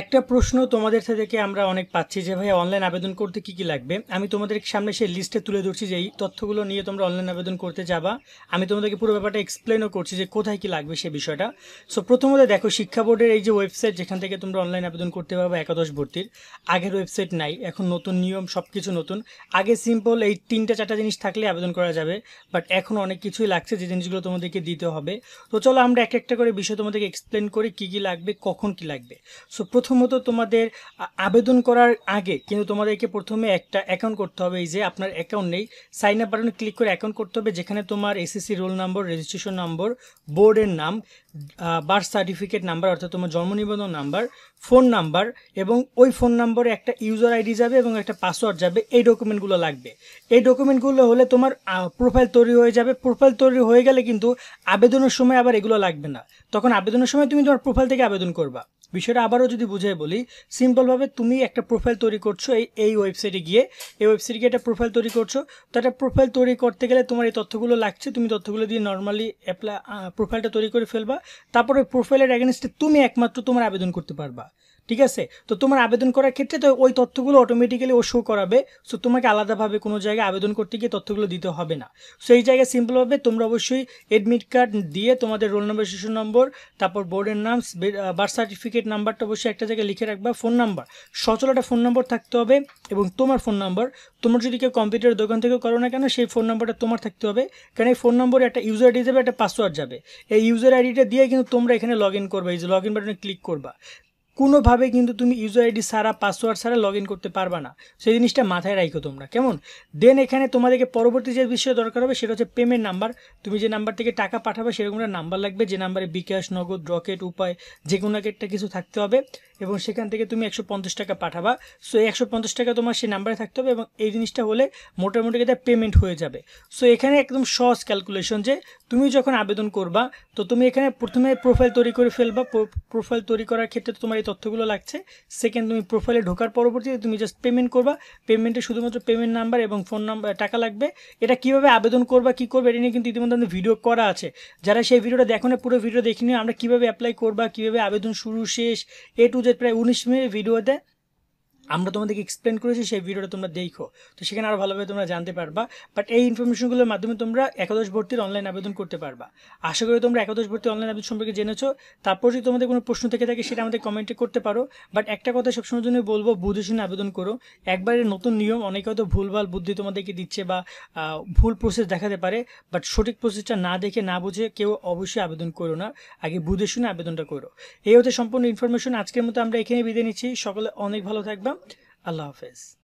একটা প্রশ্ন তোমাদের থেকে আমরা অনেক পাচ্ছি যে ভাই অনলাইন আবেদন করতে কি কি লাগবে আমি তোমাদের সামনে সেই লিস্টে তুলে ধরছি যে এই তথ্যগুলো নিয়ে তোমরা অনলাইন আবেদন করতে যাবা আমি তোমাদেরকে পুরো ব্যাপারটা এক্সপ্লেনও করছি যে কোথায় কি লাগবে সে বিষয়টা সো প্রথমত দেখো শিক্ষা বোর্ডের এই যে ওয়েবসাইট যেখান থেকে তোমরা অনলাইন আবেদন করতে পারবো একাদশ ভর্তির আগের ওয়েবসাইট নাই এখন নতুন নিয়ম সব কিছু নতুন আগে সিম্পল এই তিনটা চারটা জিনিস থাকলে আবেদন করা যাবে বাট এখন অনেক কিছুই লাগছে যে জিনিসগুলো তোমাদেরকে দিতে হবে তো চলো আমরা এক একটা করে বিষয় তোমাদেরকে এক্সপ্লেন করি কী কী লাগবে কখন কি লাগবে সো প্রথমত তোমাদের আবেদন করার আগে কিন্তু তোমাদেরকে প্রথমে একটা অ্যাকাউন্ট করতে হবে এই যে আপনার অ্যাকাউন্ট নেই সাইন আপ বাটনে ক্লিক করে অ্যাকাউন্ট করতে হবে যেখানে তোমার SSC roll number registration number বোর্ডের নাম বার্থ সার্টিফিকেট নাম্বার অর্থাৎ তোমার জন্ম নিবন্ধন নাম্বার ফোন নাম্বার এবং ওই ফোন নাম্বারে একটা ইউজার আইডি যাবে এবং একটা পাসওয়ার্ড যাবে এই ডকুমেন্টগুলো লাগবে এই ডকুমেন্টগুলো হলে তোমার প্রোফাইল তৈরি হয়ে যাবে প্রোফাইল তৈরি হয়ে গেলে কিন্তু আবেদনের সময় আবার এগুলো লাগবে না তখন আবেদনের সময় তুমি তোমার প্রোফাইল থেকে আবেদন করবা বিষয়টা আবারও যদি বুঝাই বলি সিম্পলভাবে তুমি একটা প্রোফাইল তৈরি করছো এই এই ওয়েবসাইটে গিয়ে এই ওয়েবসাইটে গিয়ে একটা প্রোফাইল তৈরি করছো তো একটা প্রোফাইল তৈরি করতে গেলে তোমার এই তথ্যগুলো লাগছে তুমি তথ্যগুলো দিয়ে নর্মালি অ্যাপ্লা প্রোফাইলটা তৈরি করে ফেলবা তারপরে প্রোফাইলের অ্যাগেনস্টে তুমি একমাত্র তোমার আবেদন করতে পারবা ঠিক আছে তো তোমার আবেদন করার ক্ষেত্রে তো ওই তথ্যগুলো অটোমেটিক্যালি ও শো করাবে সো তোমাকে আলাদাভাবে কোনো জায়গায় আবেদন করতে গিয়ে তথ্যগুলো দিতে হবে না সো এই জায়গায় সিম্পলভাবে তোমরা অবশ্যই এডমিট কার্ড দিয়ে তোমাদের রোল নম্বর শিশু নম্বর তারপর বোর্ডের নাম বার্থ সার্টিফিকেট নাম্বারটা অবশ্যই একটা জায়গায় লিখে রাখবা ফোন নাম্বার সচল একটা ফোন নম্বর থাকতে হবে এবং তোমার ফোন নাম্বার তোমরা যদি কেউ কম্পিউটার দোকান থেকে করো না কেন সেই ফোন নাম্বারটা তোমার থাকতে হবে কারণ এই ফোন নম্বরে একটা ইউজার আইডি যাবে একটা পাসওয়ার্ড যাবে এই ইউজার আইডিটা দিয়ে কিন্তু তোমরা এখানে লগ ইন করবে এই যে লগ ইন বাটনে ক্লিক করবা কোনোভাবে কিন্তু তুমি ইউজার আইডি ছাড়া পাসওয়ার্ড ছাড়া লগ করতে পারবা না সেই জিনিসটা মাথায় রাখো তোমরা কেমন দেন এখানে তোমাদেরকে পরবর্তী যে বিষয়ে দরকার হবে সেটা হচ্ছে পেমেন্ট নাম্বার তুমি যে নাম্বার থেকে টাকা পাঠাবে সেরকম একটা নাম্বার লাগবে যে নাম্বারে বিকাশ নগদ রকেট উপায় যে কোনো একটা কিছু থাকতে হবে এবং সেখান থেকে তুমি একশো পঞ্চাশ টাকা পাঠাবা সো একশো পঞ্চাশ টাকা তোমার সেই নাম্বারে থাকতে হবে এবং এই জিনিসটা হলে মোটামুটি এটা পেমেন্ট হয়ে যাবে সো এখানে একদম সহজ ক্যালকুলেশন যে তুমি যখন আবেদন করবা তো তুমি এখানে প্রথমে প্রোফাইল তৈরি করে ফেলবা প্রোফাইল তৈরি করার ক্ষেত্রে তোমার তথ্যগুলো লাগছে সেকেন্ড তুমি প্রোফাইলে ঢোকার পরবর্তীতে তুমি জাস্ট পেমেন্ট করবা পেমেন্টে শুধুমাত্র পেমেন্ট নাম্বার এবং ফোন নাম্বার টাকা লাগবে এটা কিভাবে আবেদন করবা কি করবে এটা নিয়ে কিন্তু ইতিমধ্যে আমাদের ভিডিও করা আছে যারা সেই ভিডিওটা দেখো না পুরো ভিডিও দেখিনি আমরা কিভাবে অ্যাপ্লাই করবা কিভাবে আবেদন শুরু শেষ এ টু জেড প্রায় উনিশ মিনিট ভিডিওতে আমরা তোমাদেরকে এক্সপ্লেন করেছি সেই ভিডিওটা তোমরা দেখো তো সেখানে আরও ভালোভাবে তোমরা জানতে পারবা বাট এই ইনফরমেশনগুলোর মাধ্যমে তোমরা একাদশ ভর্তির অনলাইন আবেদন করতে পারবা আশা করি তোমরা একাদশ ভর্তির অনলাইন আবেদন সম্পর্কে জেনেছো তারপর যদি তোমাদের কোনো প্রশ্ন থেকে থাকে সেটা আমাদের কমেন্টে করতে পারো বাট একটা কথা সবসময় জন্য বলবো বুঝে শুনে আবেদন করো একবারে নতুন নিয়ম অনেকে হয়তো ভুলভাল বুদ্ধি তোমাদেরকে দিচ্ছে বা ভুল প্রসেস দেখাতে পারে বাট সঠিক প্রসেসটা না দেখে না বুঝে কেউ অবশ্যই আবেদন করো না আগে বুঝে শুনে আবেদনটা করো এই হতে সম্পূর্ণ ইনফরমেশন আজকের মতো আমরা এখানে বিদে নিচ্ছি সকলে অনেক ভালো থাকবা আল্লাহ হাফেজ